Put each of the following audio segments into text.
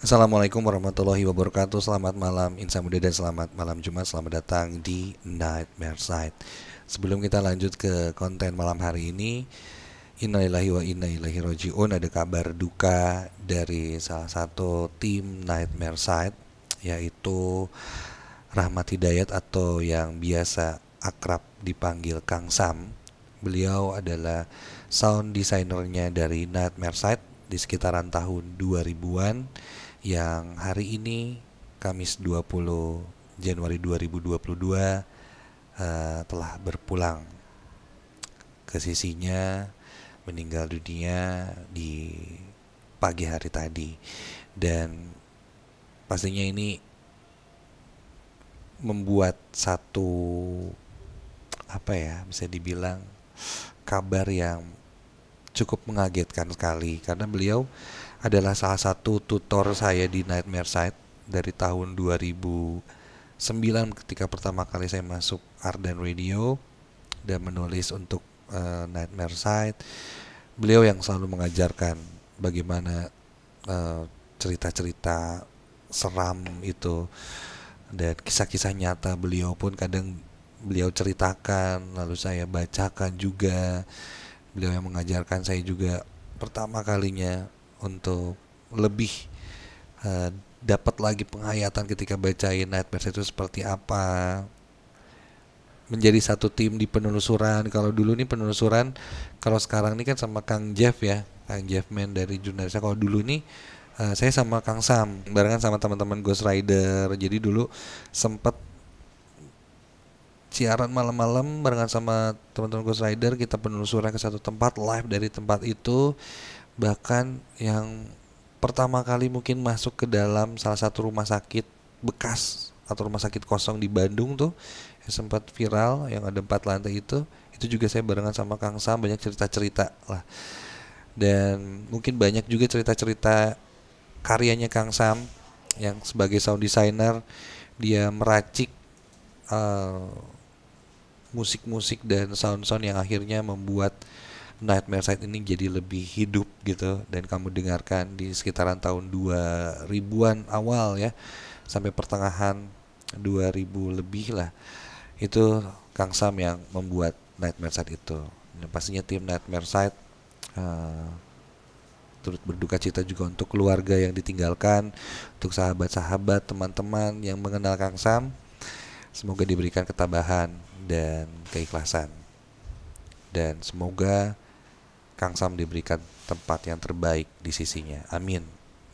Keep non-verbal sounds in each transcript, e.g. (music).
Assalamualaikum warahmatullahi wabarakatuh Selamat malam Insan Muda dan selamat malam Jumat Selamat datang di Nightmare Side Sebelum kita lanjut ke konten malam hari ini Innalillahi wa inna ilahi roji'un Ada kabar duka dari salah satu tim Nightmare Side Yaitu Rahmat Hidayat atau yang biasa akrab dipanggil Kang Sam Beliau adalah sound designernya dari Nightmare Side di sekitaran tahun 2000-an yang hari ini Kamis 20 Januari 2022 uh, eh, telah berpulang ke sisinya meninggal dunia di pagi hari tadi dan pastinya ini membuat satu apa ya bisa dibilang kabar yang cukup mengagetkan sekali karena beliau adalah salah satu tutor saya di Nightmare Site dari tahun 2009 ketika pertama kali saya masuk Arden Radio dan menulis untuk uh, Nightmare Site Beliau yang selalu mengajarkan bagaimana eh, cerita-cerita uh, seram itu dan kisah-kisah nyata beliau pun kadang beliau ceritakan lalu saya bacakan juga beliau yang mengajarkan saya juga pertama kalinya untuk lebih uh, dapat lagi penghayatan ketika bacain Nightmares itu seperti apa menjadi satu tim di penelusuran. Kalau dulu nih penelusuran, kalau sekarang ini kan sama Kang Jeff ya, Kang Jeff Man dari jurnalis. Kalau dulu nih uh, saya sama Kang Sam, barengan sama teman-teman Ghost Rider. Jadi dulu sempat siaran malam-malam barengan sama teman-teman Ghost Rider kita penelusuran ke satu tempat live dari tempat itu bahkan yang pertama kali mungkin masuk ke dalam salah satu rumah sakit bekas atau rumah sakit kosong di Bandung tuh yang sempat viral yang ada empat lantai itu itu juga saya barengan sama Kang Sam banyak cerita-cerita lah dan mungkin banyak juga cerita-cerita karyanya Kang Sam yang sebagai sound designer dia meracik eh, musik-musik uh, musik -musik dan sound-sound yang akhirnya membuat Nightmare Side ini jadi lebih hidup gitu dan kamu dengarkan di sekitaran tahun 2000-an awal ya sampai pertengahan 2000 lebih lah itu Kang Sam yang membuat Nightmare Side itu dan pastinya tim Nightmare Side uh, eh, turut berduka cita juga untuk keluarga yang ditinggalkan untuk sahabat-sahabat teman-teman yang mengenal Kang Sam semoga diberikan ketabahan dan keikhlasan dan semoga Kang Sam diberikan tempat yang terbaik di sisinya. Amin.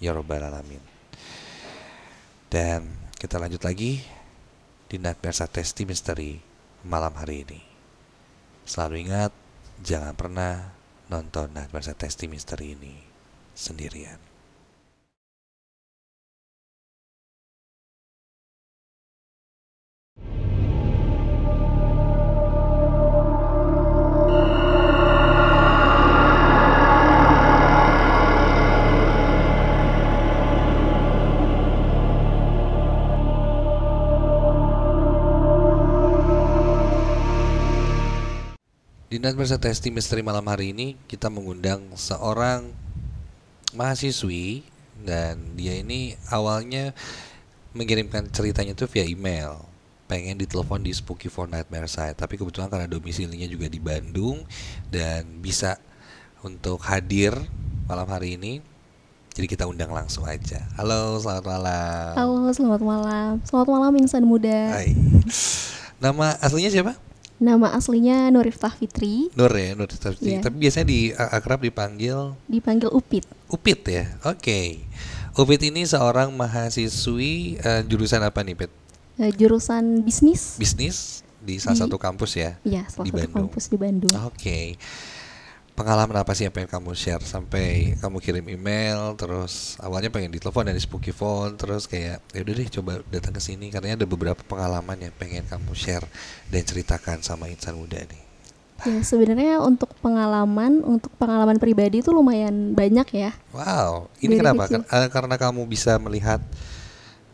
Ya Rabbal Alamin. Dan kita lanjut lagi di Nightmare Testi Misteri malam hari ini. Selalu ingat, jangan pernah nonton Nightmare Testi Misteri ini sendirian. Dan bersama Testi Misteri malam hari ini kita mengundang seorang mahasiswi dan dia ini awalnya mengirimkan ceritanya tuh via email pengen ditelepon di Spooky for Nightmare saya tapi kebetulan karena domisilinya juga di Bandung dan bisa untuk hadir malam hari ini jadi kita undang langsung aja. Halo, selamat malam. Halo, selamat malam. Selamat malam insan muda. Hai. Nama aslinya siapa? Nama aslinya Nuriftah Fitri. Nur ya, Nuriftah Fitri. Yeah. Tapi biasanya di akrab dipanggil dipanggil Upit. Upit ya. Oke. Okay. Upit ini seorang mahasiswi uh, jurusan apa nih, Pit? Uh, jurusan bisnis. Bisnis di salah di, satu kampus ya. Iya, salah di satu Bandung. kampus di Bandung. Oke. Okay pengalaman apa sih yang pengen kamu share sampai kamu kirim email terus awalnya pengen ditelepon dari spooky phone terus kayak ya udah deh coba datang ke sini karena ada beberapa pengalaman yang pengen kamu share dan ceritakan sama insan muda nih ya sebenarnya untuk pengalaman untuk pengalaman pribadi itu lumayan banyak ya wow ini dari kenapa kecil. Eh, karena kamu bisa melihat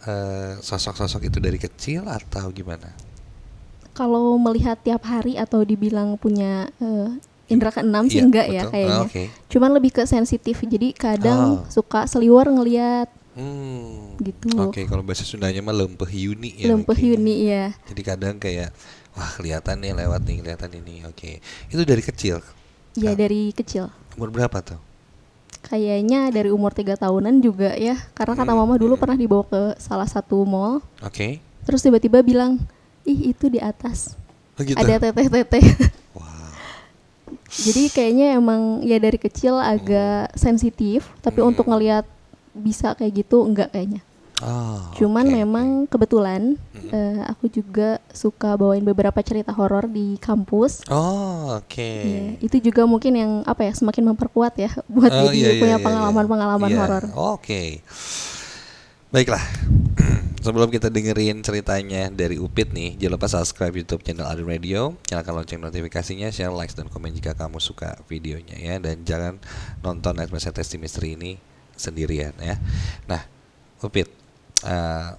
eh, sosok-sosok uh, itu dari kecil atau gimana kalau melihat tiap hari atau dibilang punya uh, Indra keenam sih yeah, enggak ya betul. ya kayaknya. Oh, ah, okay. Cuman lebih ke sensitif. Jadi kadang oh. suka seliwer ngelihat Hmm. Gitu. Oke, okay, kalau bahasa Sundanya mah lempeh yuni ya. Lempeh yuni ya. Jadi kadang kayak wah kelihatan nih lewat nih, kelihatan ini. Oke. Okay. Itu dari kecil. Ya nah, dari kecil. Umur berapa tuh? Kayaknya dari umur tiga tahunan juga ya, karena kata hmm. mama dulu hmm. pernah dibawa ke salah satu mall. Oke. Okay. Terus tiba-tiba bilang, "Ih, itu di atas." Oh gitu. Ada teteh-teteh. Wah, jadi kayaknya emang ya dari kecil agak hmm. sensitif tapi hmm. untuk ngelihat bisa kayak gitu enggak kayaknya Oh, Cuman okay. memang kebetulan hmm. uh, aku juga suka bawain beberapa cerita horor di kampus. Oh, oke. Okay. Iya, yeah, itu juga mungkin yang apa ya semakin memperkuat ya (laughs) buat oh, jadi iya, iya punya iya, pengalaman-pengalaman iya. horor. Oke. Okay. Baiklah. (clears throat) sebelum kita dengerin ceritanya dari Upit nih, jangan lupa subscribe YouTube channel Adun Radio, nyalakan lonceng notifikasinya, share, likes dan komen jika kamu suka videonya ya, dan jangan nonton Nightmare Testi Misteri ini sendirian ya. Nah, Upit, uh,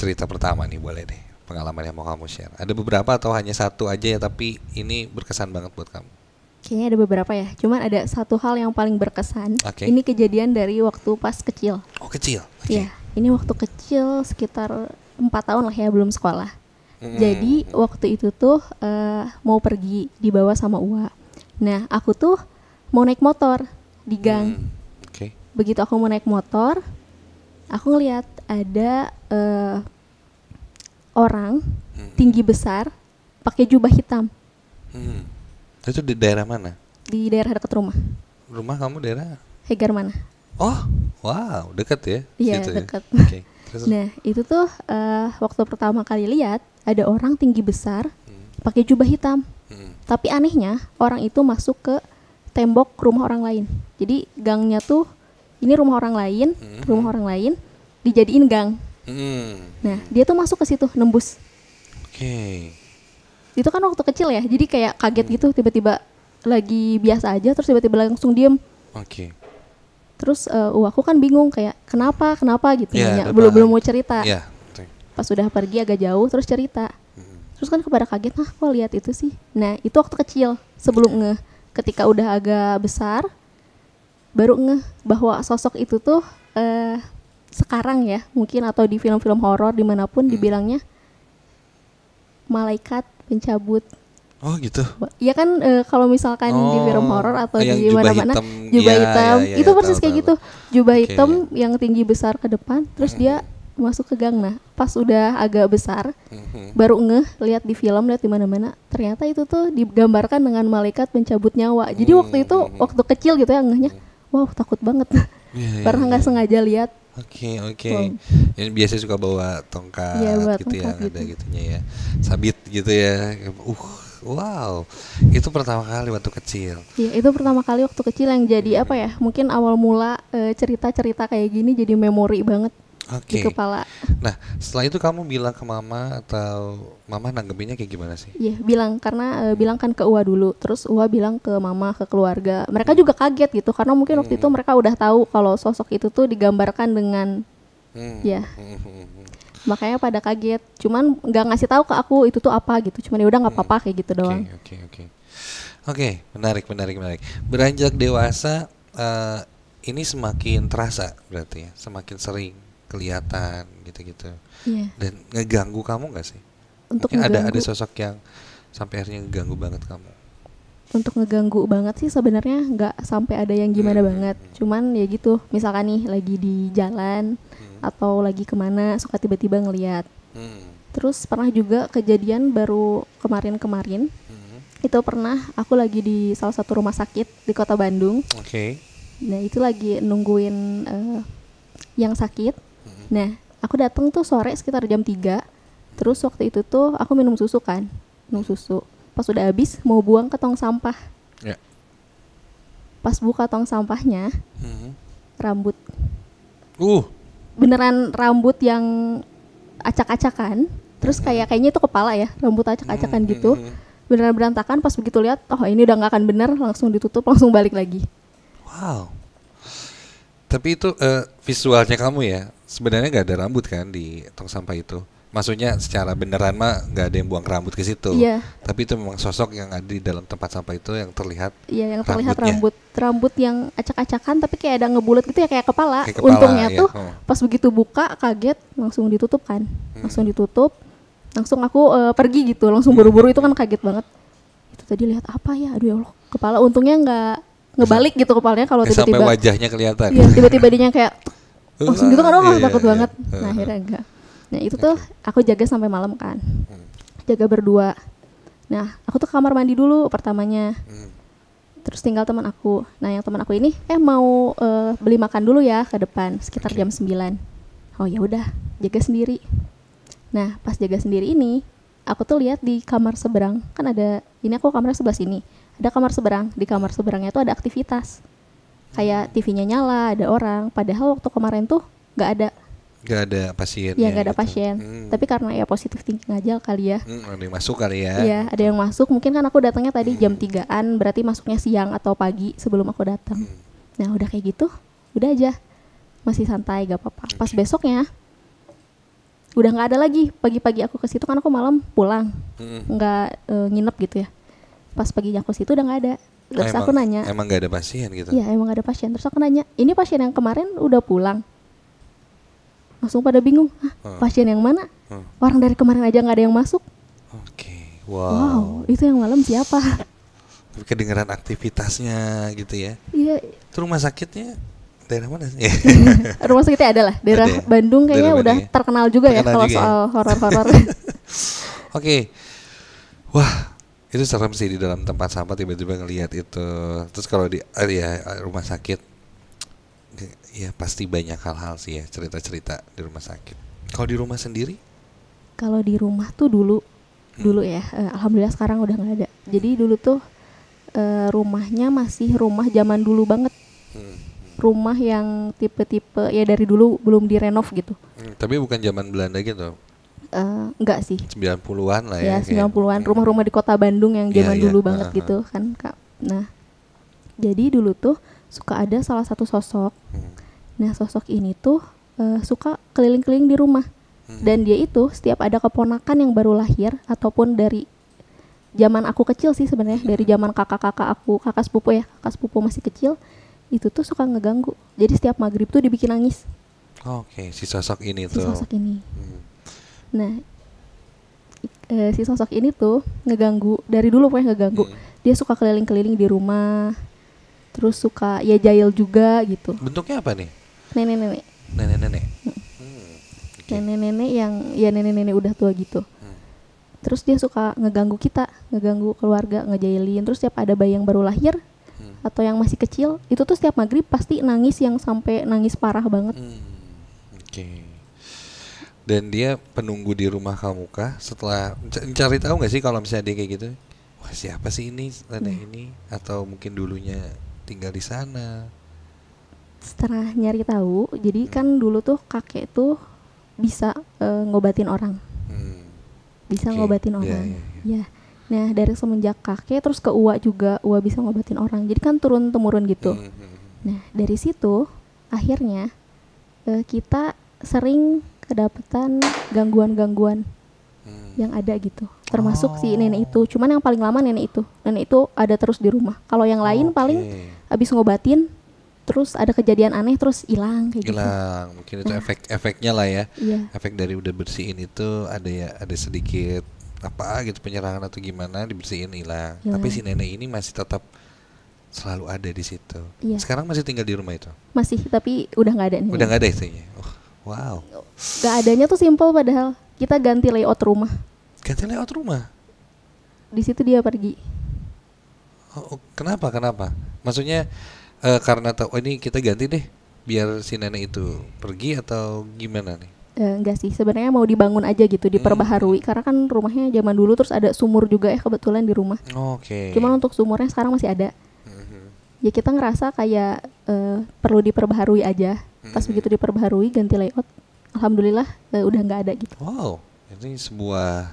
cerita pertama nih boleh deh, pengalaman yang mau kamu share. Ada beberapa atau hanya satu aja ya, tapi ini berkesan banget buat kamu. Kayaknya ada beberapa ya, cuman ada satu hal yang paling berkesan. Okay. Ini kejadian dari waktu pas kecil. Oh kecil? Okay. Iya. Yeah ini waktu kecil sekitar empat tahun lah ya belum sekolah hmm. jadi waktu itu tuh uh, mau pergi dibawa sama Uwa nah aku tuh mau naik motor di gang hmm. okay. begitu aku mau naik motor aku ngelihat ada uh, orang hmm. tinggi besar pakai jubah hitam hmm. itu di daerah mana di daerah dekat rumah rumah kamu daerah Hegar mana Oh, wow, deket ya? Iya, gitu ya? deket. Ya? Okay. (laughs) Terus. Nah, itu tuh uh, waktu pertama kali lihat ada orang tinggi besar hmm. pakai jubah hitam. Hmm. Tapi anehnya orang itu masuk ke tembok rumah orang lain. Jadi gangnya tuh ini rumah orang lain, hmm. rumah orang lain dijadiin gang. Hmm. Nah, dia tuh masuk ke situ nembus. Oke. Okay. Itu kan waktu kecil ya, jadi kayak kaget hmm. gitu tiba-tiba lagi biasa aja terus tiba-tiba langsung diem. Oke. Okay terus uh, eh, uh, aku kan bingung kayak kenapa kenapa gitu yeah, iya, belum belum mau cerita yeah. Iya, pas sudah pergi agak jauh terus cerita hmm. terus kan kepada kaget nah kok lihat itu sih nah itu waktu kecil sebelum hmm. ngeh ketika udah agak besar baru ngeh bahwa sosok itu tuh uh, sekarang ya mungkin atau di film-film horor dimanapun hmm. dibilangnya malaikat pencabut Oh gitu. Iya kan e, kalau misalkan oh. oh, di film horor atau di mana-mana jubah hitam, jubah ya, hitam ya, ya, itu iya, persis tahu, kayak tahu. gitu. Jubah okay. hitam yang tinggi besar ke depan, terus hmm. dia masuk ke gang nah. Pas udah agak besar, hmm. baru ngeh lihat di film, lihat di mana-mana, ternyata itu tuh digambarkan dengan malaikat mencabut nyawa. Jadi hmm. waktu itu mm-hmm. waktu kecil gitu ya ngehnya, mm-hmm. wow takut banget. (laughs) Yeah, iya, iya, Karena nggak yeah, sengaja lihat Oke okay, oke. Okay. Yang biasanya suka bawa tongkat gitu ya, gitu tongkat ya, gitu. ada gitunya ya, sabit gitu ya. Uh Wow, itu pertama kali waktu kecil. Iya, itu pertama kali waktu kecil yang jadi hmm. apa ya? Mungkin awal mula eh, cerita-cerita kayak gini jadi memori banget okay. di kepala. Nah, setelah itu kamu bilang ke mama atau mama nanggepinnya kayak gimana sih? Iya, bilang karena e, bilang kan ke Uwa dulu, terus Uwa bilang ke mama, ke keluarga. Mereka hmm. juga kaget gitu karena mungkin hmm. waktu itu hmm. mereka udah tahu kalau sosok itu tuh digambarkan dengan hmm. ya. Hmm. hmm makanya pada kaget cuman nggak ngasih tahu ke aku itu tuh apa gitu cuman ya udah nggak hmm, apa-apa kayak gitu doang oke okay, oke okay. oke okay, menarik menarik menarik beranjak dewasa uh, ini semakin terasa berarti ya semakin sering kelihatan gitu-gitu yeah. dan ngeganggu kamu nggak sih untuk ngeganggu, ada ada sosok yang sampai akhirnya ngeganggu banget kamu untuk ngeganggu banget sih sebenarnya nggak sampai ada yang gimana hmm. banget cuman ya gitu misalkan nih lagi di jalan atau lagi kemana suka tiba-tiba ngeliat. Hmm. Terus pernah juga kejadian baru kemarin-kemarin. Hmm. Itu pernah aku lagi di salah satu rumah sakit di kota Bandung. Oke. Okay. Nah itu lagi nungguin uh, yang sakit. Hmm. Nah aku datang tuh sore sekitar jam 3 Terus waktu itu tuh aku minum susu kan, minum susu. Pas udah habis mau buang ke tong sampah. Yeah. Pas buka tong sampahnya, hmm. rambut. Uh beneran rambut yang acak-acakan terus hmm. kayak kayaknya itu kepala ya rambut acak-acakan hmm, gitu hmm, hmm, beneran berantakan pas begitu lihat oh ini udah nggak akan bener langsung ditutup langsung balik lagi wow tapi itu uh, visualnya kamu ya sebenarnya nggak ada rambut kan di tong sampah itu maksudnya secara beneran mah nggak ada yang buang rambut ke situ. Iya. Tapi itu memang sosok yang ada di dalam tempat sampah itu yang terlihat. Iya, yang terlihat rambutnya. rambut rambut yang acak-acakan tapi kayak ada ngebulat gitu ya kayak kepala. Kayak kepala Untungnya iya. tuh hmm. pas begitu buka kaget langsung ditutup kan. Hmm. Langsung ditutup. Langsung aku uh, pergi gitu, langsung hmm. buru-buru itu kan kaget banget. Itu tadi lihat apa ya? Aduh ya Allah, kepala untungnya nggak ngebalik gitu kepalanya kalau eh, tiba-tiba sampai wajahnya kelihatan. Iya, tiba-tiba dia kayak langsung oh, gitu kan oh iya, takut iya, banget. Iya. Nah, akhirnya enggak. Nah itu tuh aku jaga sampai malam kan, hmm. jaga berdua. Nah aku tuh kamar mandi dulu pertamanya, hmm. terus tinggal teman aku. Nah yang teman aku ini eh mau uh, beli makan dulu ya ke depan sekitar jam 9 Oh ya udah jaga sendiri. Nah pas jaga sendiri ini aku tuh lihat di kamar seberang kan ada ini aku kamar sebelah sini ada kamar seberang di kamar seberangnya tuh ada aktivitas kayak hmm. TV-nya nyala ada orang padahal waktu kemarin tuh nggak ada Gak ada pasien. Iya, ya, gak ada gitu. pasien. Hmm. Tapi karena ya positif thinking aja kali ya. Hmm, ada yang masuk kali ya. Iya, ada yang masuk. Mungkin kan aku datangnya tadi hmm. jam tigaan. berarti masuknya siang atau pagi sebelum aku datang. Hmm. Nah, udah kayak gitu, udah aja. Masih santai, gak apa-apa. Okay. Hmm. Pas besoknya udah nggak ada lagi. Pagi-pagi aku ke situ kan aku malam pulang. Hmm. Nggak Gak e, nginep gitu ya. Pas paginya aku situ udah nggak ada. Terus ah, emang, aku nanya. Emang gak ada pasien gitu? Iya, emang gak ada pasien. Terus aku nanya, ini pasien yang kemarin udah pulang langsung pada bingung Hah, hmm. pasien yang mana hmm. orang dari kemarin aja nggak ada yang masuk oke okay. wow. wow itu yang malam siapa kedengaran aktivitasnya gitu ya iya itu rumah sakitnya daerah mana sih? (laughs) rumah sakitnya adalah daerah ya? Bandung kayaknya daerah udah ya? terkenal juga ya terkenal ya kalau juga ya? soal ya? horor-horor (laughs) oke okay. wah itu serem sih di dalam tempat sampah tiba-tiba ngelihat itu terus kalau di eh, ya rumah sakit Iya pasti banyak hal-hal sih ya cerita-cerita di rumah sakit. Kalau di rumah sendiri? Kalau di rumah tuh dulu, hmm. dulu ya. Uh, Alhamdulillah sekarang udah nggak ada. Hmm. Jadi dulu tuh uh, rumahnya masih rumah zaman dulu banget. Hmm, hmm. Rumah yang tipe-tipe ya dari dulu belum direnov gitu. Hmm, tapi bukan zaman Belanda gitu. Uh, eh, enggak sih. 90-an lah ya. Ya 90-an hmm. rumah-rumah di kota Bandung yang iya, zaman ya, dulu banget uh -huh. gitu kan Kak. Nah, jadi dulu tuh suka ada salah satu sosok hmm Nah sosok ini tuh uh, suka keliling-keliling di rumah hmm. dan dia itu setiap ada keponakan yang baru lahir ataupun dari zaman aku kecil sih sebenarnya hmm. (laughs) dari zaman kakak-kakak aku kakak sepupu ya kakak sepupu masih kecil itu tuh suka ngeganggu jadi setiap maghrib tuh dibikin nangis oke okay, si sosok ini si tuh si sosok ini hmm. nah e, si sosok ini tuh ngeganggu dari dulu pokoknya ngeganggu hmm. dia suka keliling-keliling di rumah terus suka ya jahil juga gitu bentuknya apa nih nenek-nenek nenek-nenek hmm. okay. Hmm, nenek-nenek yang ya nenek-nenek udah tua gitu hmm. terus dia suka ngeganggu kita ngeganggu keluarga ngejailin terus setiap ada bayi yang baru lahir hmm. atau yang masih kecil itu tuh setiap maghrib pasti nangis yang sampai nangis parah banget hmm. oke okay dan dia penunggu di rumah kamu kah setelah cari tahu nggak sih kalau misalnya dia kayak gitu wah siapa sih ini nenek hmm. ini atau mungkin dulunya tinggal di sana setelah nyari tahu jadi hmm. kan dulu tuh kakek tuh bisa uh, ngobatin orang hmm. bisa okay. ngobatin iya, orang ya yeah, yeah, yeah. nah dari semenjak kakek terus ke uwa juga uwa bisa ngobatin orang jadi kan turun temurun gitu hmm, nah dari situ akhirnya uh, kita sering kedapatan gangguan-gangguan yang ada gitu termasuk oh. si nenek itu cuman yang paling lama nenek itu nenek itu ada terus di rumah kalau yang lain okay. paling habis ngobatin terus ada kejadian aneh terus hilang kayak ilang. gitu. Hilang. Mungkin itu ya. efek efeknya lah ya. ya. Efek dari udah bersihin itu ada ya ada sedikit apa gitu penyerangan atau gimana dibersihin hilang. Iya. Tapi si nenek ini masih tetap selalu ada di situ. Ya. Sekarang masih tinggal di rumah itu? Masih, tapi udah nggak ada nih. Udah nggak ada istrinya. Oh, wow. Gak adanya tuh simpel padahal kita ganti layout rumah. Ganti layout rumah? Di situ dia pergi. Oh, oh kenapa? Kenapa? Maksudnya uh, karena tahu oh, ini kita ganti deh biar si nenek itu pergi atau gimana nih? Uh, enggak sih sebenarnya mau dibangun aja gitu hmm. diperbaharui hmm. karena kan rumahnya zaman dulu terus ada sumur juga ya kebetulan di rumah. Oke. Okay. Cuman untuk sumurnya sekarang masih ada. Mm-hmm. Ya kita ngerasa kayak uh, perlu diperbaharui aja. Pas mm-hmm. begitu diperbaharui ganti layout, alhamdulillah uh, udah nggak ada gitu. Wow, ini sebuah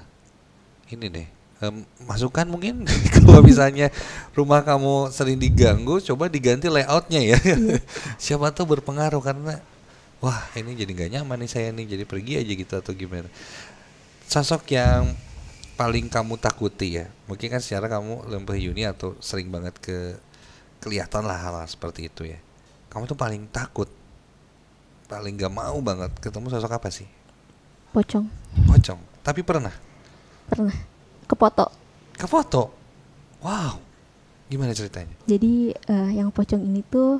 ini deh um, masukan mungkin (laughs) kalau misalnya rumah kamu sering diganggu coba diganti layoutnya ya (laughs) siapa tahu berpengaruh karena wah ini jadi gak nyaman nih saya nih jadi pergi aja gitu atau gimana sosok yang paling kamu takuti ya mungkin kan secara kamu lempeh Yuni atau sering banget ke kelihatan lah hal, hal seperti itu ya kamu tuh paling takut paling gak mau banget ketemu sosok apa sih pocong pocong tapi pernah pernah ke foto. Ke foto? Wow. Gimana ceritanya? Jadi uh, yang pocong ini tuh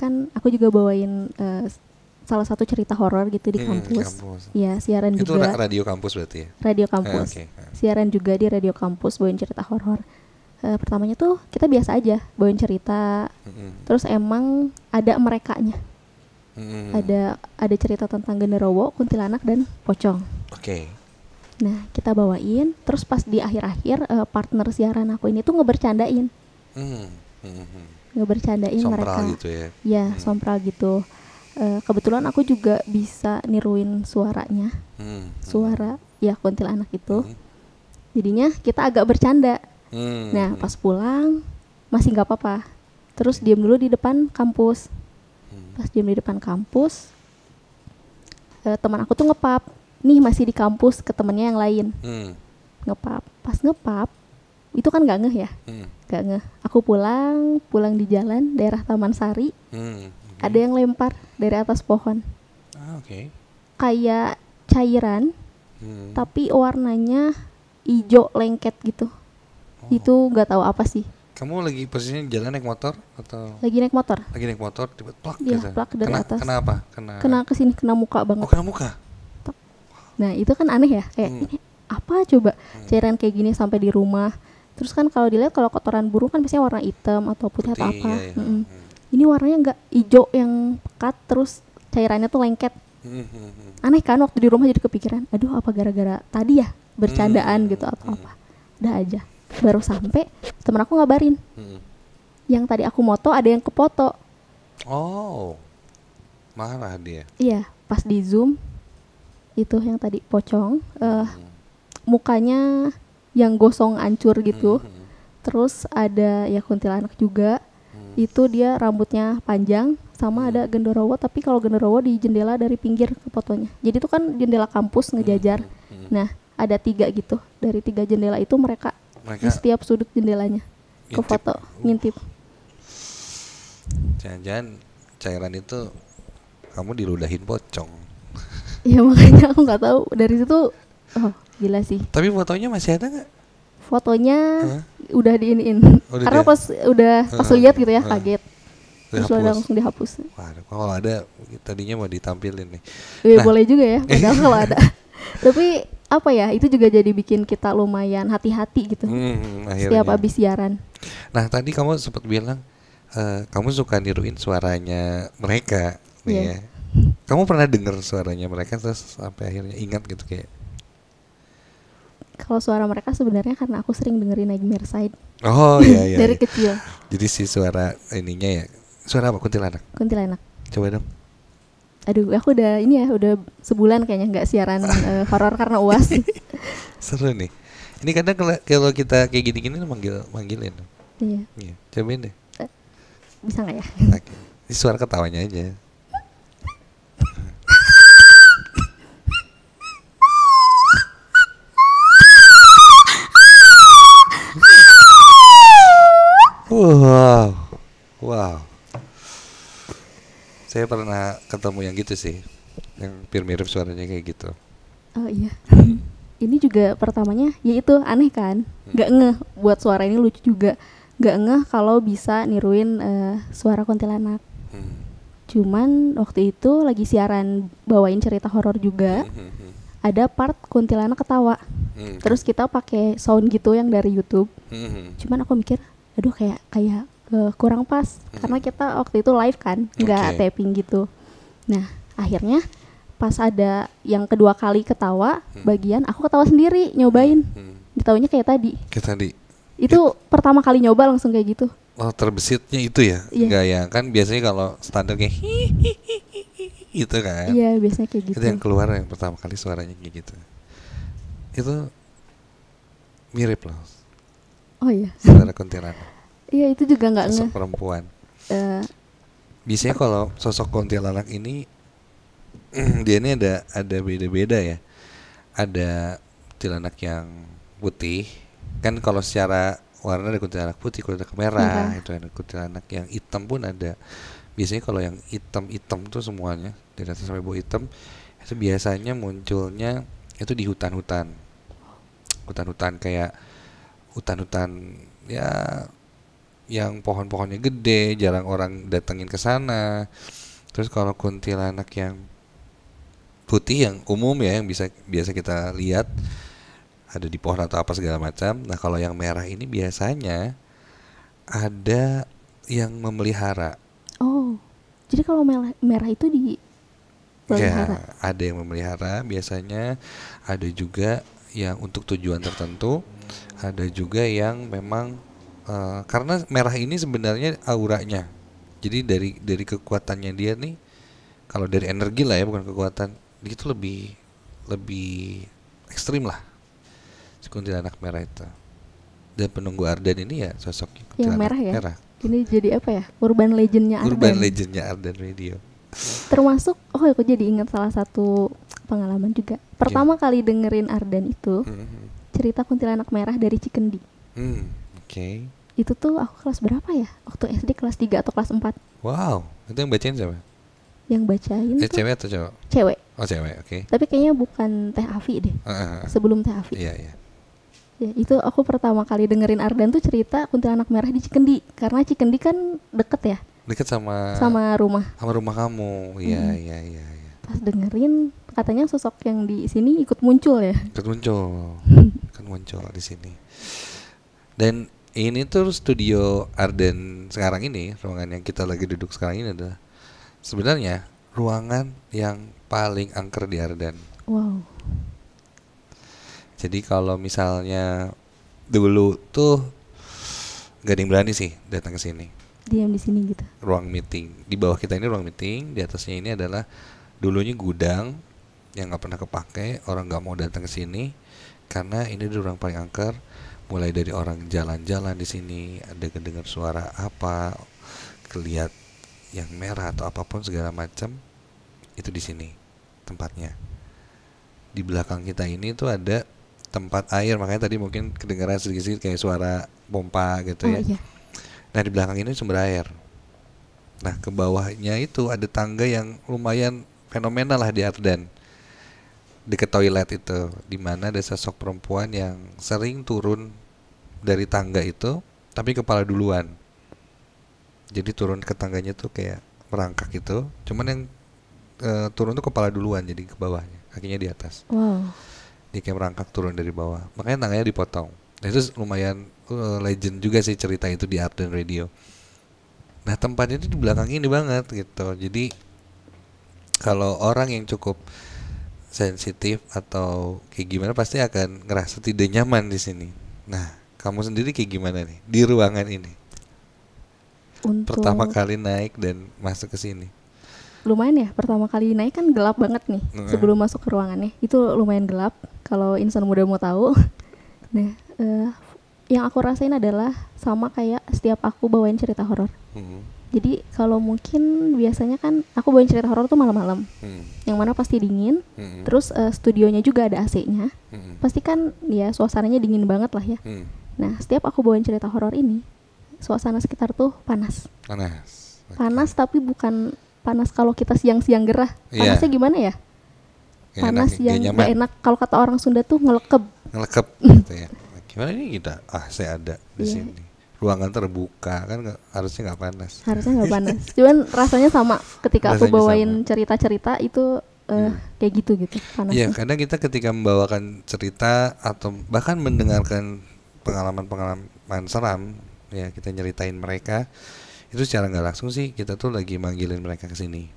kan aku juga bawain uh, salah satu cerita horor gitu di hmm, kampus. kampus. Ya, siaran Itu juga. Itu radio kampus berarti ya? Radio eh, kampus. Eh, okay. Siaran juga di radio kampus bawain cerita horor. Uh, pertamanya tuh kita biasa aja bawain cerita. Hmm. Terus emang ada merekanya. Hmm. Ada ada cerita tentang genderowo, kuntilanak dan pocong. Oke. Okay. Nah, kita bawain terus pas di akhir-akhir uh, partner siaran aku ini tuh ngebercandain. Hmm. Hmm. hmm, hmm. Ngebercandain sompral mereka. gitu ya. Ya, hmm. sompral gitu. Uh, kebetulan aku juga bisa niruin suaranya. Hmm, hmm. Suara ya kuntilanak itu. Hmm. Jadinya kita agak bercanda. Hmm. Nah, pas pulang masih nggak apa-apa. Terus diam dulu di depan kampus. Pas diam di depan kampus, uh, teman aku tuh ngepap nih masih di kampus ke temennya yang lain hmm. ngepap pas ngepap itu kan gak ngeh ya hmm. gak ngeh aku pulang pulang di jalan daerah Taman Sari hmm. okay. ada yang lempar dari atas pohon ah, okay. kayak cairan hmm. tapi warnanya hijau lengket gitu oh. itu gak tahu apa sih kamu lagi posisinya jalan naik motor atau lagi naik motor lagi naik motor tiba plak ya, plak dari kena, atas kenapa kena kena kesini kena muka banget oh, kena muka Nah, itu kan aneh ya, kayak hmm. ini apa coba hmm. cairan kayak gini sampai di rumah. Terus kan kalau dilihat kalau kotoran burung kan biasanya warna hitam atau putih, putih atau apa. Iya, iya. Hmm. Ini warnanya nggak hijau yang pekat terus cairannya tuh lengket. Hmm, hmm, hmm. Aneh kan waktu di rumah jadi kepikiran, aduh apa gara-gara tadi ya bercandaan hmm. gitu atau hmm. apa. Udah aja. Baru sampai temen aku ngabarin. Hmm. Yang tadi aku moto ada yang kepoto. Oh. Marah dia. Iya, pas di Zoom itu yang tadi pocong uh, mukanya yang gosong ancur gitu hmm. terus ada ya kuntilanak juga hmm. itu dia rambutnya panjang sama ada genderowo tapi kalau genderowo di jendela dari pinggir ke fotonya jadi itu kan jendela kampus ngejajar nah ada tiga gitu dari tiga jendela itu mereka, mereka di setiap sudut jendelanya ngintip. ke foto uh. ngintip jangan-jangan cairan itu kamu diludahin pocong ya makanya aku nggak tahu dari situ oh gila sih tapi fotonya masih ada nggak fotonya huh? udah diinin oh, karena dia? pas udah pas uh, lihat gitu ya uh, kaget terus udah langsung dihapus Waduh, kalau ada tadinya mau ditampilin nih eh, nah. boleh juga ya (laughs) padahal kalau ada tapi apa ya itu juga jadi bikin kita lumayan hati-hati gitu hmm, hmm setiap abis siaran nah tadi kamu sempat bilang uh, kamu suka niruin suaranya mereka nih yeah. ya kamu pernah dengar suaranya mereka terus sampai akhirnya ingat gitu kayak? Kalau suara mereka sebenarnya karena aku sering dengerin Nightmare Side. Oh iya iya. (laughs) Dari iya. kecil. Jadi si suara ininya ya suara apa kuntilanak? Kuntilanak. Coba dong aduh aku udah ini ya udah sebulan kayaknya nggak siaran uh, (laughs) horor karena uas (laughs) seru nih ini kadang kalau kita kayak gini-gini manggil manggilin iya, iya. cobain deh eh, bisa nggak ya okay. suara ketawanya aja saya pernah ketemu yang gitu sih yang pir mirip suaranya kayak gitu oh iya ini juga pertamanya yaitu aneh kan hmm. nggak ngeh buat suara ini lucu juga nggak ngeh kalau bisa niruin uh, suara kuntilanak hmm. cuman waktu itu lagi siaran bawain cerita horor juga hmm, hmm, ada part kuntilanak ketawa terus kita pakai sound gitu yang dari YouTube cuman aku mikir aduh kayak kayak uh, kurang pas karena kita waktu itu live kan nggak okay. taping gitu nah akhirnya pas ada yang kedua kali ketawa hmm. bagian aku ketawa sendiri nyobain hmm. hmm. ditawanya kayak tadi kayak tadi itu ya. pertama kali nyoba langsung kayak gitu oh terbesitnya itu ya yeah. ya kan biasanya kalau standarnya itu kan iya yeah, biasanya kayak gitu itu yang keluar yang pertama kali suaranya kayak gitu itu mirip loh oh iya suara kuntilanak (laughs) Iya itu juga nggak nggak. perempuan. Gitu. biasanya kalau sosok kuntilanak ini (clears throat) dia ini ada ada beda-beda ya ada kuntilanak yang putih kan kalau secara warna ada kuntilanak putih kuntilanak merah uh iya. -huh. itu ada kuntilanak yang hitam pun ada biasanya kalau yang hitam-hitam tuh semuanya dari atas sampai bawah hitam itu biasanya munculnya itu di hutan-hutan hutan-hutan kayak hutan-hutan ya yang pohon-pohonnya gede, jarang orang datengin ke sana. Terus kalau kuntilanak yang putih yang umum ya yang bisa biasa kita lihat ada di pohon atau apa segala macam. Nah, kalau yang merah ini biasanya ada yang memelihara. Oh. Jadi kalau merah, merah itu di Ya, ada yang memelihara biasanya, ada juga yang untuk tujuan tertentu, ada juga yang memang Eh, karena merah ini sebenarnya auranya jadi dari dari kekuatannya dia nih kalau dari energi lah ya bukan kekuatan dia itu lebih lebih ekstrim lah si kuntilanak merah itu dan penunggu Arden ini ya sosok yang merah ya merah. ini jadi apa ya urban legendnya Arden urban legendnya Arden Radio termasuk oh aku jadi ingat salah satu pengalaman juga pertama yeah. kali dengerin Arden itu mm -hmm. cerita kuntilanak merah dari Cikendi mm, oke okay itu tuh aku kelas berapa ya waktu SD kelas 3 atau kelas 4 wow itu yang bacain siapa yang bacain eh, tuh cewek atau cowok cewek oh cewek oke okay. tapi kayaknya bukan teh Afi deh uh, uh, uh. sebelum teh Afi iya yeah, iya Ya, itu aku pertama kali dengerin Ardan tuh cerita kuntilanak merah di Cikendi karena Cikendi kan deket ya deket sama sama rumah sama rumah kamu iya hmm. iya iya ya. pas dengerin katanya sosok yang di sini ikut muncul ya ikut muncul (laughs) Ikut muncul di sini dan ini tuh studio Arden sekarang ini ruangan yang kita lagi duduk sekarang ini adalah sebenarnya ruangan yang paling angker di Arden. Wow. Jadi kalau misalnya dulu tuh gak ada yang berani sih datang ke sini. Diam di sini gitu. Ruang meeting di bawah kita ini ruang meeting, di atasnya ini adalah dulunya gudang yang nggak pernah kepake, orang nggak mau datang ke sini karena ini di ruang paling angker mulai dari orang jalan-jalan di sini ada kedengar suara apa kelihat yang merah atau apapun segala macam itu di sini tempatnya di belakang kita ini tuh ada tempat air makanya tadi mungkin kedengaran sedikit-sedikit kayak suara pompa gitu oh, ya iya. nah di belakang ini sumber air nah ke bawahnya itu ada tangga yang lumayan fenomenal lah di Arden deket toilet itu di mana ada sosok perempuan yang sering turun dari tangga itu tapi kepala duluan jadi turun ke tangganya tuh kayak merangkak gitu cuman yang e, turun tuh kepala duluan jadi ke bawahnya kakinya di atas wow. dia kayak merangkak turun dari bawah makanya tangganya dipotong nah, itu lumayan uh, legend juga sih cerita itu di Art dan Radio nah tempatnya itu di belakang ini banget gitu jadi kalau orang yang cukup sensitif atau kayak gimana pasti akan ngerasa tidak nyaman di sini nah kamu sendiri kayak gimana nih di ruangan ini? Untuk pertama kali naik dan masuk ke sini. Lumayan ya, pertama kali naik kan gelap banget nih mm -hmm. sebelum masuk ke ruangannya. Itu lumayan gelap kalau insan muda mau tahu. (laughs) nah, uh, yang aku rasain adalah sama kayak setiap aku bawain cerita horor. Mm -hmm. Jadi kalau mungkin biasanya kan aku bawain cerita horor tuh malam-malam, hmm. yang mana pasti dingin. Hmm. Terus uh, studionya juga ada AC-nya, hmm. pasti kan ya suasananya dingin banget lah ya. Hmm. Nah, setiap aku bawain cerita horor ini, suasana sekitar tuh panas. Panas. Okay. Panas tapi bukan panas kalau kita siang-siang gerah. Iya. Panasnya yeah. gimana ya? panas enak, yang gak, enak kalau kata orang Sunda tuh ngelekep. Ngelekep (laughs) gitu ya. Nah, gimana ini kita? Ah, saya ada di yeah. sini. Ruangan terbuka kan gak, harusnya nggak panas. Harusnya nggak (laughs) panas. Cuman rasanya sama ketika rasanya aku bawain cerita-cerita itu uh, kayak gitu gitu. Iya, yeah, karena kita ketika membawakan cerita atau bahkan mendengarkan pengalaman-pengalaman seram ya kita nyeritain mereka itu secara nggak langsung sih kita tuh lagi manggilin mereka ke sini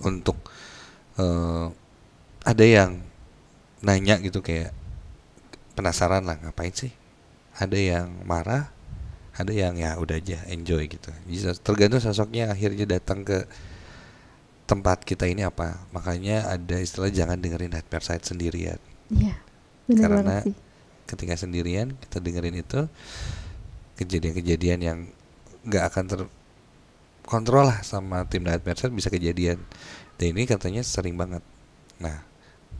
untuk uh, ada yang nanya gitu kayak penasaran lah ngapain sih ada yang marah ada yang ya udah aja enjoy gitu bisa tergantung sosoknya akhirnya datang ke tempat kita ini apa makanya ada istilah jangan dengerin nightmare side sendirian iya karena ketika sendirian kita dengerin itu kejadian-kejadian yang nggak akan terkontrol lah sama tim Night Mercer bisa kejadian dan ini katanya sering banget nah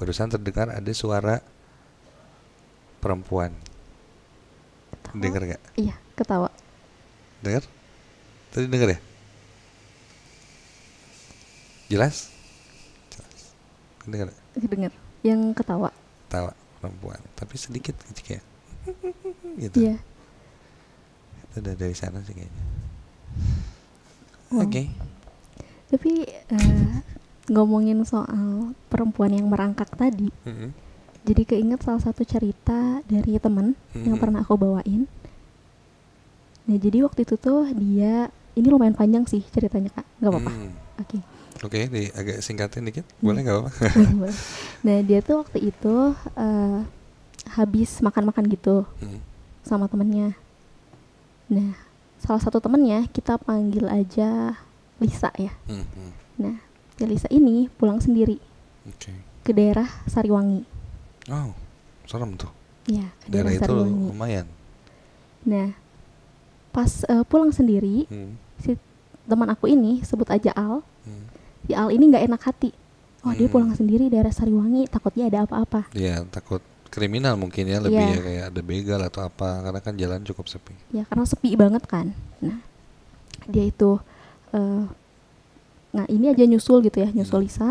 barusan terdengar ada suara perempuan ketawa. denger nggak iya ketawa Denger? tadi denger ya jelas jelas Denger yang ketawa ketawa perempuan tapi sedikit gitu kayak (laughs) gitu yeah. itu udah dari sana sih kayaknya oke okay. tapi uh, ngomongin soal perempuan yang merangkak tadi mm -hmm. jadi keinget salah satu cerita dari temen mm -hmm. yang pernah aku bawain nah jadi waktu itu tuh dia ini lumayan panjang sih ceritanya kak nggak apa-apa mm. oke okay Oke, okay, di, agak singkatin dikit, iya. boleh nggak apa-apa? (laughs) (laughs) nah dia tuh waktu itu uh, habis makan-makan gitu hmm. sama temennya. Nah salah satu temennya kita panggil aja Lisa ya. Hmm, hmm. Nah ya Lisa ini pulang sendiri okay. ke daerah Sariwangi. Oh, serem tuh. Ya, ke daerah, daerah Sariwangi. lumayan. Nah pas uh, pulang sendiri hmm. si teman aku ini sebut aja Al si Al ini nggak enak hati oh hmm. dia pulang sendiri daerah Sariwangi takutnya ada apa-apa iya -apa. takut kriminal mungkin ya lebih ya. ya kayak ada begal atau apa karena kan jalan cukup sepi ya karena sepi banget kan nah dia itu uh, nah ini aja nyusul gitu ya nyusul hmm. Lisa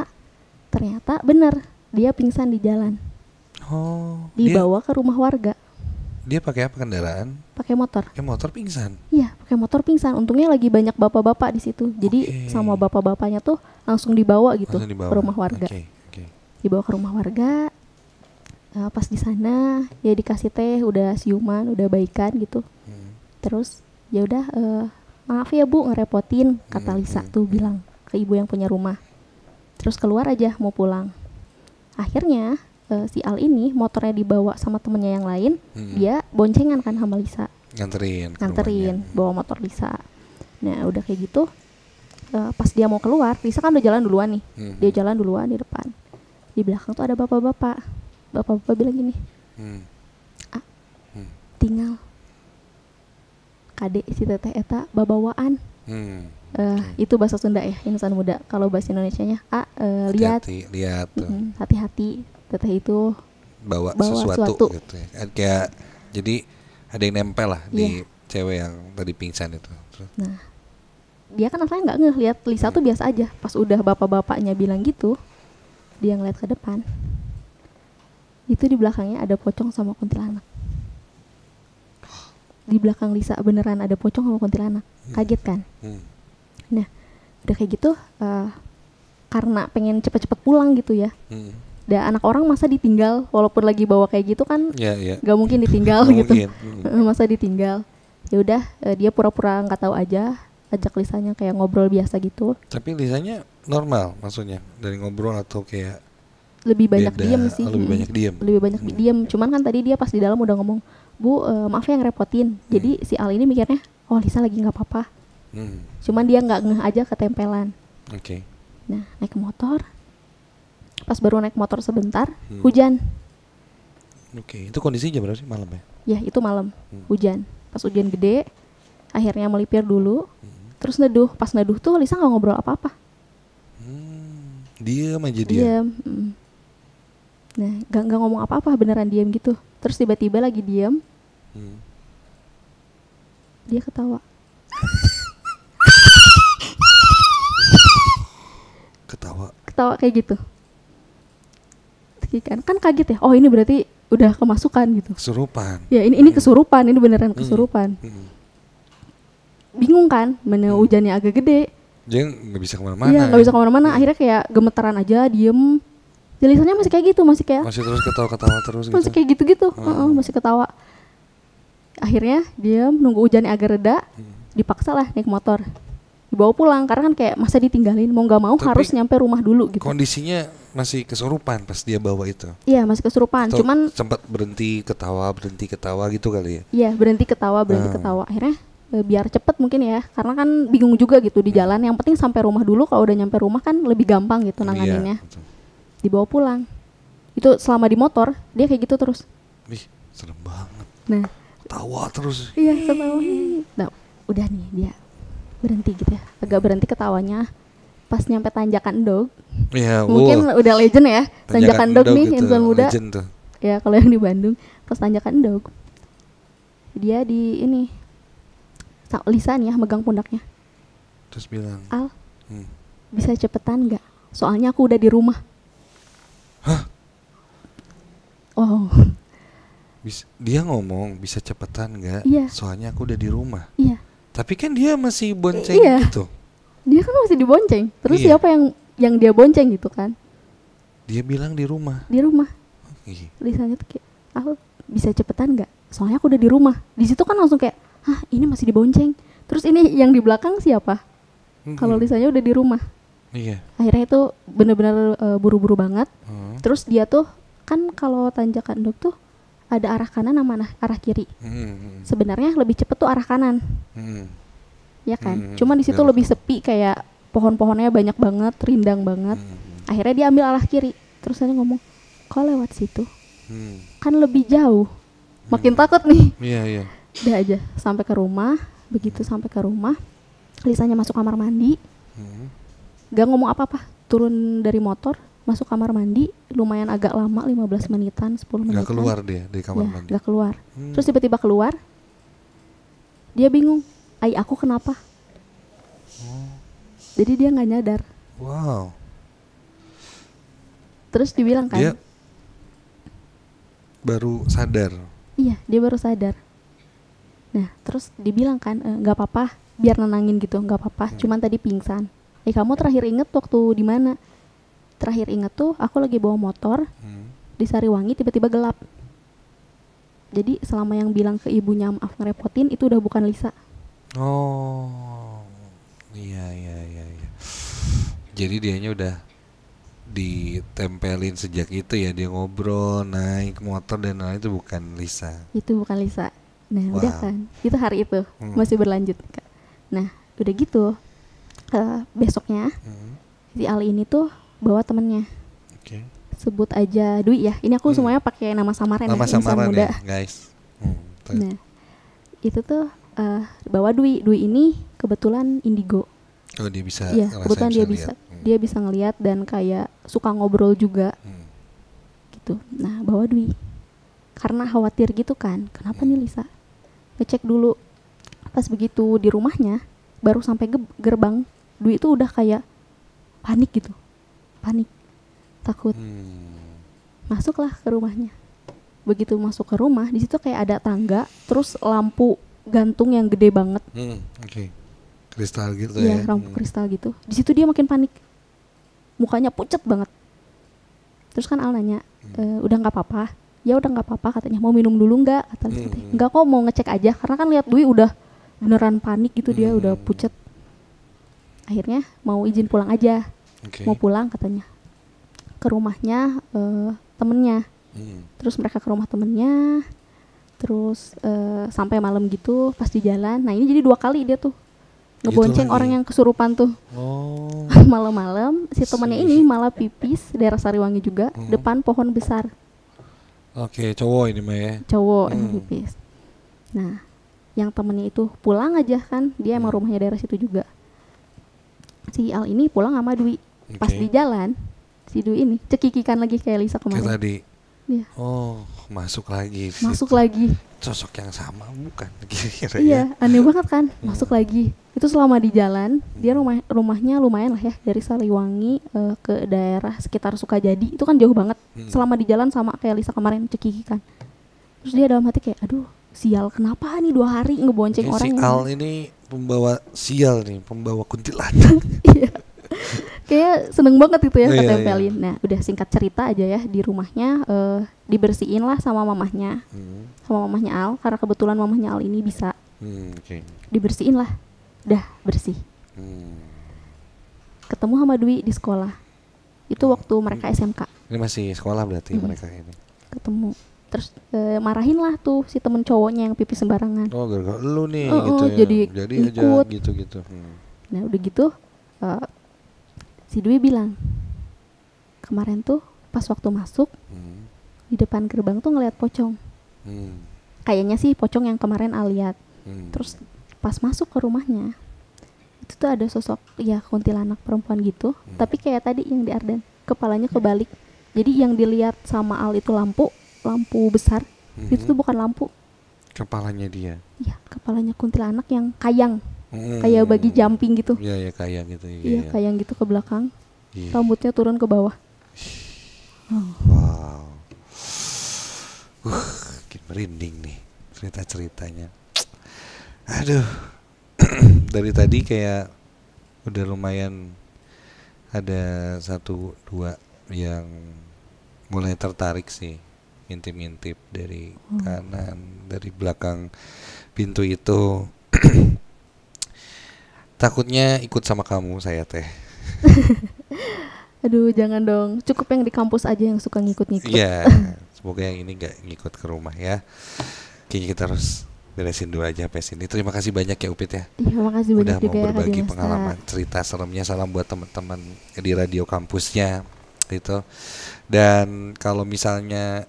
ternyata benar dia pingsan di jalan oh dibawa dia? ke rumah warga dia pakai apa kendaraan? Pakai motor. Pakai motor pingsan. Iya, pakai motor pingsan. Untungnya lagi banyak bapak-bapak di situ. Jadi okay. sama bapak-bapaknya tuh langsung dibawa gitu langsung dibawa. ke rumah warga. Okay. Okay. Dibawa ke rumah warga. Uh, pas di sana ya dikasih teh, udah siuman, udah baikan gitu. Hmm. Terus ya udah uh, maaf ya bu ngerepotin kata hmm, Lisa hmm, tuh hmm. bilang ke ibu yang punya rumah. Terus keluar aja mau pulang. Akhirnya uh, si Al ini motornya dibawa sama temennya yang lain hmm. dia boncengan kan sama Lisa nganterin nganterin bawa motor Lisa nah udah kayak gitu uh, pas dia mau keluar Lisa kan udah jalan duluan nih hmm. dia jalan duluan di depan di belakang tuh ada bapak-bapak bapak-bapak bilang gini hmm. ah hmm. tinggal kadek si teteh eta babawaan hmm. Uh, hmm. itu bahasa Sunda ya insan muda kalau bahasa Indonesia nya ah uh, lihat lihat hati-hati teteh itu bawa, bawa sesuatu, sesuatu. gitu ya. Eh, kayak jadi ada yang nempel lah yeah. di iya. cewek yang tadi pingsan itu nah dia kan asalnya nggak ngelihat Lisa hmm. tuh biasa aja pas udah bapak-bapaknya bilang gitu dia ngeliat ke depan itu di belakangnya ada pocong sama kuntilanak di belakang Lisa beneran ada pocong sama kuntilanak hmm. kaget kan hmm. nah udah kayak gitu uh, karena pengen cepet-cepet pulang gitu ya hmm da anak orang masa ditinggal walaupun lagi bawa kayak gitu kan yeah, yeah. gak mungkin (laughs) ditinggal gitu (laughs) masa ditinggal ya udah uh, dia pura-pura nggak tahu aja ajak Lisanya kayak ngobrol biasa gitu tapi Lisanya normal maksudnya dari ngobrol atau kayak lebih banyak beda, diem sih lebih banyak diem lebih banyak hmm. diem cuman kan tadi dia pas di dalam udah ngomong bu uh, maaf ya ngerepotin hmm. jadi si Al ini mikirnya oh Lisa lagi nggak apa-apa hmm. cuman dia nggak ngeh aja ketempelan oke okay. nah naik ke motor pas baru naik motor sebentar hmm. hujan oke itu kondisinya jam berapa sih malam ya ya itu malam hmm. hujan pas hujan gede akhirnya melipir dulu hmm. terus neduh pas neduh tuh Lisa nggak ngobrol apa apa hmm. diam aja dia mm. nah gak, gak ngomong apa apa beneran diam gitu terus tiba-tiba lagi diam hmm. dia ketawa ketawa ketawa kayak gitu dipastikan kan kaget ya oh ini berarti udah kemasukan gitu kesurupan ya ini ini iya. kesurupan ini beneran hmm. kesurupan hmm. bingung kan mana hmm. hujannya agak gede jeng nggak bisa kemana-mana iya nggak ya. bisa kemana-mana akhirnya kayak gemeteran aja diem jelisannya masih kayak gitu masih kayak masih terus ketawa-ketawa terus masih gitu. kayak gitu-gitu masih ketawa akhirnya diem nunggu hujannya agak reda dipaksa lah naik motor dibawa pulang karena kan kayak masa ditinggalin mau nggak mau Tapi harus nyampe rumah dulu gitu kondisinya masih kesurupan pas dia bawa itu iya masih kesurupan Atau cuman sempat berhenti ketawa berhenti ketawa gitu kali ya iya berhenti ketawa berhenti hmm. ketawa akhirnya e, biar cepet mungkin ya karena kan bingung juga gitu di hmm. jalan yang penting sampai rumah dulu kalau udah nyampe rumah kan lebih gampang gitu iya, nanganinnya iya, dibawa pulang itu selama di motor dia kayak gitu terus Ih, serem banget nah tawa terus iya sama nah udah nih dia berhenti gitu ya agak berhenti ketawanya pas nyampe tanjakan dog ya, (laughs) mungkin wow. udah legend ya tanjakan, tanjakan dog, dog nih gitu, insan muda tuh. ya kalau yang di Bandung pas tanjakan dog dia di ini lisan ya megang pundaknya terus bilang al hmm. bisa cepetan nggak soalnya aku udah di rumah hah Oh. bisa, dia ngomong bisa cepetan nggak iya. soalnya aku udah di rumah iya tapi kan dia masih bonceng iya. gitu. Dia kan masih dibonceng. Terus iya. siapa yang yang dia bonceng gitu kan? Dia bilang di rumah. Di rumah. Okay. Oh, iya. Lisanya tuh kayak, aku ah, bisa cepetan nggak? Soalnya aku udah di rumah. Di situ kan langsung kayak, hah ini masih dibonceng. Terus ini yang di belakang siapa? Mm-hmm. Kalau Lisanya udah di rumah. Iya. Akhirnya itu bener-bener uh, buru-buru banget. Mm. Terus dia tuh kan kalau tanjakan dok tuh ada arah kanan sama arah, kiri. Hmm. Sebenarnya lebih cepet tuh arah kanan. Hmm. Ya kan? Hmm. Cuma di situ ya. lebih sepi kayak pohon-pohonnya banyak banget, rindang banget. Hmm. Akhirnya dia ambil arah kiri. Terus saya ngomong, "Kok lewat situ?" Hmm. Kan lebih jauh. Hmm. Makin takut nih. Iya, iya. Udah aja sampai ke rumah, begitu sampai ke rumah, Lisanya masuk kamar mandi. Hmm. Gak ngomong apa-apa, turun dari motor, masuk kamar mandi lumayan agak lama 15 menitan 10 menitan nggak keluar dia di kamar ya, mandi nggak keluar hmm. terus tiba-tiba keluar dia bingung ay aku kenapa oh. jadi dia nggak nyadar wow terus dibilang kan dia baru sadar iya dia baru sadar nah terus dibilang kan eh, nggak e, apa-apa biar nenangin gitu nggak apa-apa hmm. cuman tadi pingsan eh kamu terakhir inget waktu di mana terakhir inget tuh aku lagi bawa motor hmm. di Sariwangi tiba-tiba gelap jadi selama yang bilang ke ibunya maaf ngerepotin itu udah bukan Lisa oh iya iya iya, iya. jadi dianya udah ditempelin sejak itu ya dia ngobrol naik motor dan lain itu bukan Lisa itu bukan Lisa nah wow. udah kan itu hari itu hmm. masih berlanjut nah udah gitu uh, besoknya hmm. si Ali ini tuh bawa temennya okay. sebut aja Dwi ya ini aku hmm. semuanya pakai nama samaran ya, nama ya, samaran muda. ya guys hmm, nah itu tuh uh, bawa Dwi Dwi ini kebetulan indigo oh dia bisa ya kebetulan hmm. dia bisa dia bisa ngelihat dan kayak suka ngobrol juga hmm. gitu nah bawa Dwi karena khawatir gitu kan kenapa hmm. nih Lisa ngecek dulu pas begitu di rumahnya baru sampai gerbang Dwi itu udah kayak panik gitu panik takut hmm. masuklah ke rumahnya begitu masuk ke rumah di situ kayak ada tangga terus lampu gantung yang gede banget hmm, oke okay. kristal gitu ya, ya lampu hmm. kristal gitu di situ dia makin panik mukanya pucat banget terus kan Al nanya hmm. e, udah nggak apa-apa ya udah nggak apa-apa katanya mau minum dulu nggak kata hmm. nggak kok mau ngecek aja karena kan lihat Dwi udah beneran panik gitu hmm. dia udah hmm. pucat akhirnya mau izin pulang aja okay. mau pulang katanya ke rumahnya uh, temennya hmm. terus mereka ke rumah temennya terus uh, sampai malam gitu pas di jalan nah ini jadi dua kali dia tuh ngebonceng gitu. orang yang kesurupan tuh oh. (laughs) malam-malam si temennya ini malah pipis daerah Sariwangi juga hmm. depan pohon besar oke okay, cowok ini mah ya cowok hmm. yang pipis nah yang temennya itu pulang aja kan dia emang hmm. rumahnya daerah situ juga si Al ini pulang sama Dwi Okay. Pas di jalan, si Dwi ini cekikikan lagi kayak Lisa kemarin. Kayak tadi. Iya. Oh, masuk lagi. Masuk situ. lagi. Sosok yang sama bukan? (laughs) Kira-kira iya, ya. aneh banget kan? Hmm. Masuk hmm. lagi. Itu selama di jalan, dia hmm. rumah rumahnya lumayan lah ya dari Sariwangi uh, eh, ke daerah sekitar Sukajadi. Itu kan jauh banget. Hmm. Selama di jalan sama kayak Lisa kemarin cekikikan. Terus dia dalam hati kayak, aduh, sial kenapa nih dua hari ngebonceng ini orang. Si Al ini pembawa sial nih, pembawa kuntilanak. (laughs) Iya. (laughs) Kayaknya seneng banget itu ya oh, ketempelin. Iya, iya. Nah, udah singkat cerita aja ya di rumahnya uh, dibersihin lah sama mamahnya, hmm. sama mamahnya Al karena kebetulan mamahnya Al ini bisa. Hmm, okay. Dibersihin lah, dah bersih. Hmm. Ketemu sama Dwi di sekolah. Itu hmm. waktu mereka hmm. SMK. Ini masih sekolah berarti ya hmm. mereka ini. Ketemu terus e, marahin lah tuh si temen cowoknya yang pipi sembarangan. Oh, gara-gara lu nih Oh gitu uh, ya. Jadi, jadi ikut. aja gitu-gitu. Hmm. Nah, udah gitu uh, si Dwi bilang kemarin tuh pas waktu masuk hmm. di depan gerbang tuh ngelihat pocong hmm. kayaknya sih pocong yang kemarin al hmm. terus pas masuk ke rumahnya itu tuh ada sosok ya kuntilanak perempuan gitu hmm. tapi kayak tadi yang di Arden kepalanya kebalik jadi yang dilihat sama Al itu lampu lampu besar hmm. itu tuh bukan lampu kepalanya dia ya kepalanya kuntilanak yang kayang hmm. kayak bagi jumping gitu iya ya kayak gitu iya ya, ya. kayak gitu ke belakang ya. rambutnya turun ke bawah oh. wow uh merinding nih cerita ceritanya aduh (clears throat) dari tadi kayak udah lumayan ada satu dua yang mulai tertarik sih ngintip-ngintip dari hmm. kanan dari belakang pintu itu Takutnya ikut sama kamu saya teh. (laughs) Aduh, jangan dong. Cukup yang di kampus aja yang suka ngikut-ngikut. Iya. Yeah, (laughs) semoga yang ini nggak ngikut ke rumah ya. Kayaknya kita harus beresin dulu aja pes ini. Terima kasih banyak ya Upit ya. Iya, makasih Udah banyak mau ya, berbagi ya, pengalaman cerita seremnya. Salam buat teman-teman di radio kampusnya itu. Dan kalau misalnya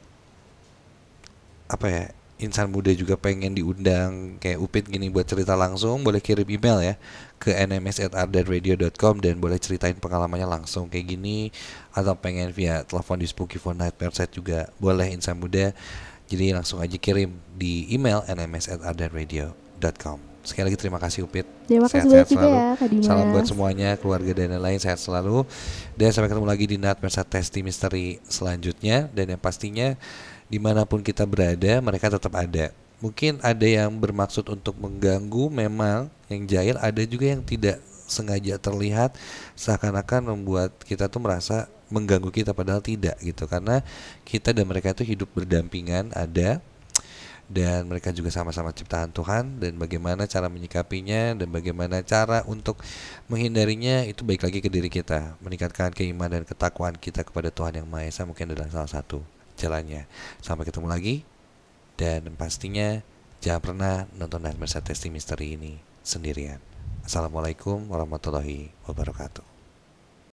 apa ya insan muda juga pengen diundang kayak Upit gini buat cerita langsung, boleh kirim email ya ke nms@ardanradio.com dan boleh ceritain pengalamannya langsung kayak gini atau pengen via telepon di Spooky Phone Night Perset juga boleh insan muda. Jadi langsung aja kirim di email nms@ardanradio.com. Sekali lagi terima kasih Upit. Terima kasih sehat, sehat selalu. Ya, Salam buat semuanya, keluarga dan lain-lain sehat selalu. Dan sampai ketemu lagi di Night Perset Testi Misteri selanjutnya dan yang pastinya dimanapun kita berada mereka tetap ada mungkin ada yang bermaksud untuk mengganggu memang yang jahil ada juga yang tidak sengaja terlihat seakan-akan membuat kita tuh merasa mengganggu kita padahal tidak gitu karena kita dan mereka itu hidup berdampingan ada dan mereka juga sama-sama ciptaan Tuhan dan bagaimana cara menyikapinya dan bagaimana cara untuk menghindarinya itu baik lagi ke diri kita meningkatkan keimanan dan ketakwaan kita kepada Tuhan yang Maha Esa mungkin adalah salah satu jalannya. Sampai ketemu lagi dan pastinya jangan pernah nonton dan merasa Testing Misteri ini sendirian. Assalamualaikum warahmatullahi wabarakatuh.